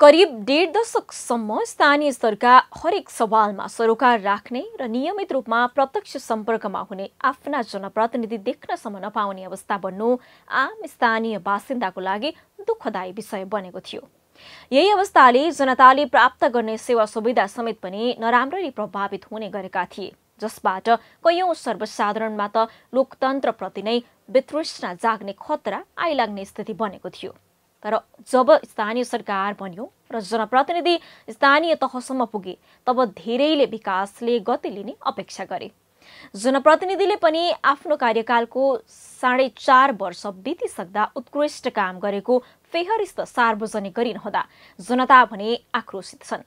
करिब डेढ दशकसम्म स्थानीय स्तरका हरेक सवालमा सरोकार राख्ने र नियमित रूपमा प्रत्यक्ष सम्पर्कमा हुने आफ्ना जनप्रतिनिधि देख्नसम्म नपाउने अवस्था बन्नु आम स्थानीय बासिन्दाको लागि दुःखदायी विषय बनेको थियो यही अवस्थाले जनताले प्राप्त गर्ने सेवा सुविधा समेत पनि नराम्ररी प्रभावित हुने गरेका थिए जसबाट कैयौँ सर्वसाधारणमा त लोकतन्त्रप्रति नै वितृष्णा जाग्ने खतरा आइलाग्ने स्थिति बनेको थियो तर जब स्थानीय सरकार बन्यो र जनप्रतिनिधि स्थानीय तहसम्म पुगे तब धेरैले विकासले गति लिने अपेक्षा गरे जनप्रतिनिधिले पनि आफ्नो कार्यकालको साढे चार वर्ष बितिसक्दा उत्कृष्ट काम गरेको फेहरिस्त सार्वजनिक गरिनुहुँदा जनता भने आक्रोशित छन्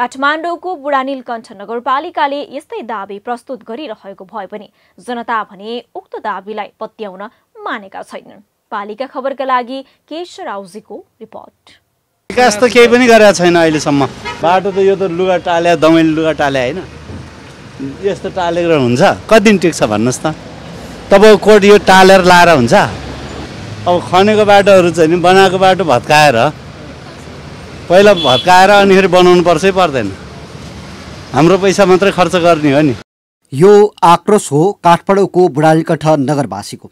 काठमाडौँको बुढानीलकण्ठ नगरपालिकाले यस्तै दावी प्रस्तुत गरिरहेको भए पनि जनता भने उक्त दावीलाई पत्याउन मानेका छैनन् पालिका खबरका लागि केश राउजीको रिपोर्ट विकास त केही पनि गरेका छैन अहिलेसम्म बाटो त यो त लुगा टाल्या दमैली लुगा टाले होइन यस्तो टालेर हुन्छ कति दिन टिक्छ भन्नुहोस् त तपाईँको कोट यो टालेर लाएर हुन्छ अब खनेको बाटोहरू चाहिँ नि बनाएको बाटो भत्काएर पहिला भत्काएर अनि फेरि बनाउनु पर्छै पर्दैन हाम्रो पैसा मात्रै खर्च गर्ने हो नि यो आक्रोश हो काठमाडौँको बुढालीकठ नगरवासीको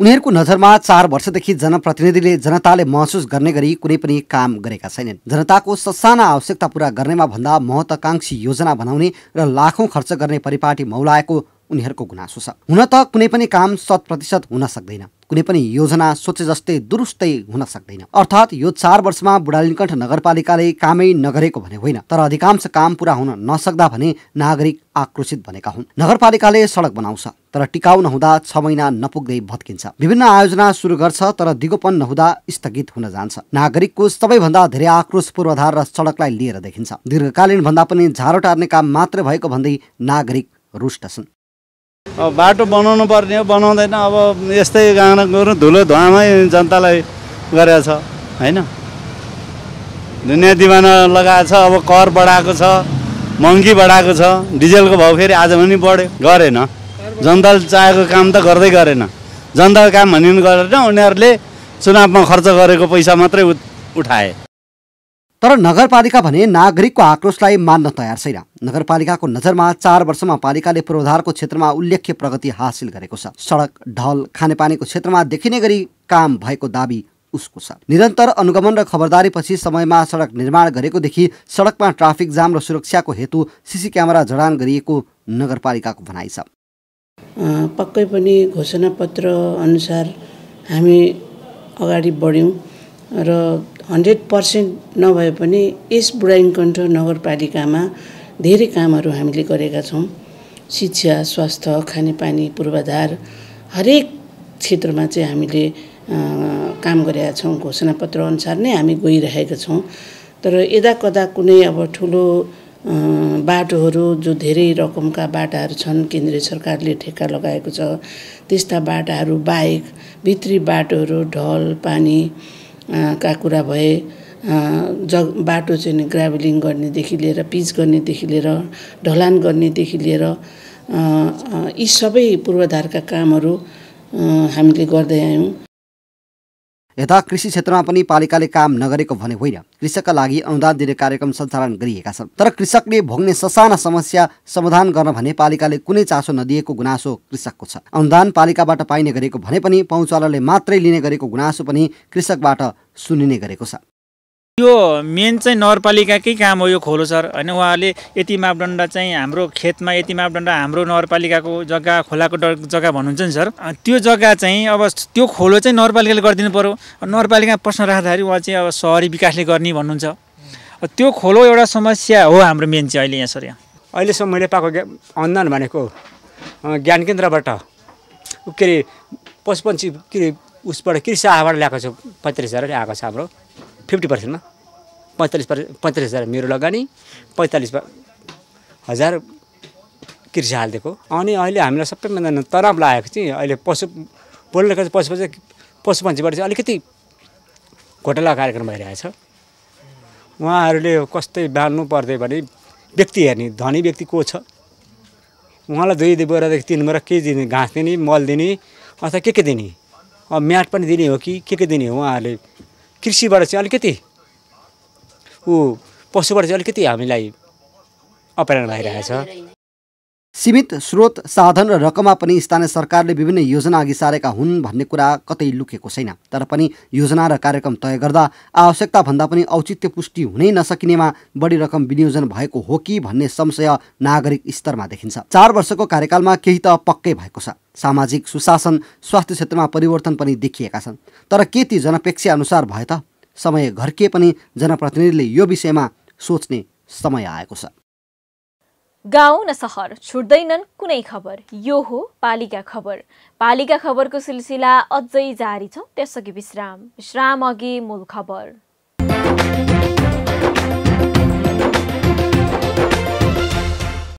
उनीहरूको नजरमा चार वर्षदेखि जनप्रतिनिधिले जनताले महसुस गर्ने गरी कुनै पनि काम गरेका छैनन् जनताको ससाना आवश्यकता पूरा गर्नेमा भन्दा महत्वाकांक्षी योजना बनाउने र लाखौँ खर्च गर्ने परिपाटी मौलाएको उनीहरूको गुनासो छ हुन त कुनै पनि काम शत प्रतिशत हुन सक्दैन कुनै पनि योजना सोचे जस्तै दुरुस्तै हुन सक्दैन अर्थात् यो चार वर्षमा बुढालीकण्ठ नगरपालिकाले कामै नगरेको भने होइन तर अधिकांश काम पुरा हुन नसक्दा भने नागरिक आक्रोशित भनेका हुन् नगरपालिकाले सडक बनाउँछ तर टिकाउ नहुँदा छ महिना नपुग्दै भत्किन्छ विभिन्न आयोजना सुरु गर्छ तर दिगोपन नहुँदा स्थगित हुन जान्छ नागरिकको सबैभन्दा धेरै आक्रोश पूर्वाधार र सडकलाई लिएर देखिन्छ दीर्घकालीन भन्दा पनि झारो टार्ने काम मात्र भएको भन्दै नागरिक रुष्ट छन् अब बाटो बनाउनु पर्ने हो बनाउँदैन अब यस्तै गाना गुरु धुलो धुवामै जनतालाई गरेको छ होइन दुनियाँ दिवाना लगाएको छ अब कर बढाएको छ महँगी बढाएको छ डिजेलको भाउ फेरि आज पनि बढ्यो गरेन जनताले चाहेको काम त गर्दै गरेन जनताको काम भने गरेन उनीहरूले चुनावमा खर्च गरेको पैसा मात्रै उठाए तर नगरपालिका भने नागरिकको आक्रोशलाई मान्न तयार छैन नगरपालिकाको नजरमा चार वर्षमा पालिकाले पूर्वाधारको क्षेत्रमा उल्लेख्य प्रगति हासिल गरेको छ सडक ढल खानेपानीको क्षेत्रमा देखिने गरी काम भएको दावी उसको छ निरन्तर अनुगमन र खबरदारीपछि समयमा सडक निर्माण गरेकोदेखि सडकमा ट्राफिक जाम र सुरक्षाको हेतु सिसी क्यामेरा जडान गरिएको नगरपालिकाको भनाइ छ पक्कै पनि घोषणा पत्र अनुसार हामी अगाडि बढ्यौँ र हन्ड्रेड पर्सेन्ट नभए पनि यस बुढाइनकण्ठ नगरपालिकामा धेरै कामहरू हामीले गरेका छौँ शिक्षा स्वास्थ्य खानेपानी पूर्वाधार हरेक क्षेत्रमा चाहिँ हामीले काम गरेका छौँ घोषणापत्र अनुसार नै हामी गइरहेका छौँ तर यदा कदा कुनै अब ठुलो बाटोहरू जो धेरै रकमका बाटाहरू छन् केन्द्रीय सरकारले ठेक्का लगाएको छ त्यस्ता बाटाहरू बाहेक भित्री बाटोहरू ढल पानी का कुरा भए जग बाटो चाहिँ ग्राभलिङ गर्नेदेखि लिएर पिच गर्नेदेखि लिएर ढलान गर्नेदेखि लिएर यी सबै पूर्वाधारका कामहरू हामीले गर्दै आयौँ यता कृषि क्षेत्रमा पनि पालिकाले काम नगरेको भने होइन कृषकका लागि अनुदान दिने कार्यक्रम सञ्चालन गरिएका छन् तर कृषकले भोग्ने ससाना समस्या समाधान गर्न भने पालिकाले कुनै चासो नदिएको गुनासो कृषकको छ अनुदान पालिकाबाट पाइने गरेको भने पनि पहुँचालले मात्रै लिने गरेको गुनासो पनि कृषकबाट सुनिने गरेको छ यो मेन चाहिँ नगरपालिकाकै काम हो यो खोलो सर होइन उहाँले यति मापदण्ड चाहिँ हाम्रो खेतमा यति मापदण्ड हाम्रो नगरपालिकाको जग्गा खोलाको जग्गा भन्नुहुन्छ नि सर त्यो जग्गा चाहिँ अब त्यो खोलो चाहिँ नगरपालिकाले गरिदिनु पऱ्यो नगरपालिका प्रश्न राख्दाखेरि उहाँ चाहिँ अब सहरी विकासले गर्ने भन्नुहुन्छ त्यो खोलो एउटा समस्या हो हाम्रो मेन चाहिँ अहिले यहाँ सर यहाँ अहिलेसम्म मैले पाएको अनुदान भनेको ज्ञान केन्द्रबाट के अरे पशुपन्छी के अरे उसबाट कृषि आहाबाट ल्याएको छ पैँतिस हजार आएको छ हाम्रो फिफ्टी पर्सेन्टमा पैँतालिस पैँतालिस हजार मेरो लगानी पैँतालिस हजार कृषि हालिदिएको अनि अहिले हामीलाई सबैभन्दा तराब लागेको चाहिँ अहिले पशु बोल्ने चाहिँ पशु पशुपन्छीबाट चाहिँ अलिकति घोटाला कार्यक्रम भइरहेछ उहाँहरूले कस्तै बाँध्नु पर्दै भने व्यक्ति हेर्ने धनी व्यक्ति को छ उहाँलाई दुई दुई बोरादेखि तिन बोरा के दिने घाँस दिने मल दिने अथवा के के दिने म्याट पनि दिने हो कि के के दिने हो उहाँहरूले कृषिबाट चाहिँ अलिकति ऊ पशुबाट चाहिँ अलिकति हामीलाई अपहरण भइरहेको सीमित स्रोत साधन र रकममा पनि स्थानीय सरकारले विभिन्न योजना अघि सारेका हुन् भन्ने कुरा कतै लुकेको छैन तर पनि योजना र कार्यक्रम तय गर्दा आवश्यकताभन्दा पनि औचित्य पुष्टि हुनै नसकिनेमा बढी रकम विनियोजन भएको हो कि भन्ने संशय नागरिक स्तरमा देखिन्छ चार वर्षको कार्यकालमा केही त पक्कै भएको छ सामाजिक सुशासन स्वास्थ्य क्षेत्रमा परिवर्तन पनि देखिएका छन् तर के ती जनपेक्षा अनुसार भए त समय घर्किए पनि जनप्रतिनिधिले यो विषयमा सोच्ने समय आएको छ गाउँ न सहर छुट्दैनन् कुनै खबर यो हो पालिका खबर पालिका खबरको सिलसिला अझै जारी छ त्यसअघि विश्राम विश्राम अघि मूल खबर